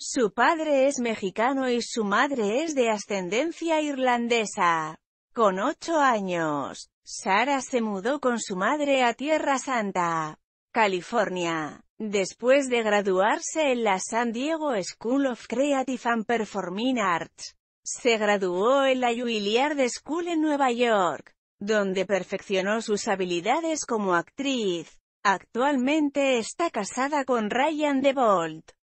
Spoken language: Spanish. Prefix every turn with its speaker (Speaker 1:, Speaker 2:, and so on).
Speaker 1: Su padre es mexicano y su madre es de ascendencia irlandesa. Con ocho años, Sara se mudó con su madre a Tierra Santa, California. Después de graduarse en la San Diego School of Creative and Performing Arts, se graduó en la Juilliard School en Nueva York, donde perfeccionó sus habilidades como actriz. Actualmente está casada con Ryan DeVolt.